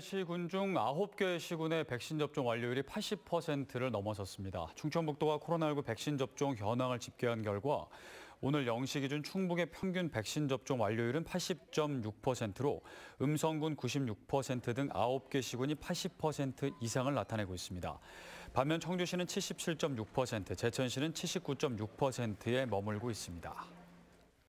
시군 중 9개 시군의 백신 접종 완료율이 80%를 넘어섰습니다. 충청북도가 코로나19 백신 접종 현황을 집계한 결과 오늘 0시 기준 충북의 평균 백신 접종 완료율은 80.6%로 음성군 96%등 9개 시군이 80% 이상을 나타내고 있습니다. 반면 청주시는 77.6%, 제천시는 79.6%에 머물고 있습니다.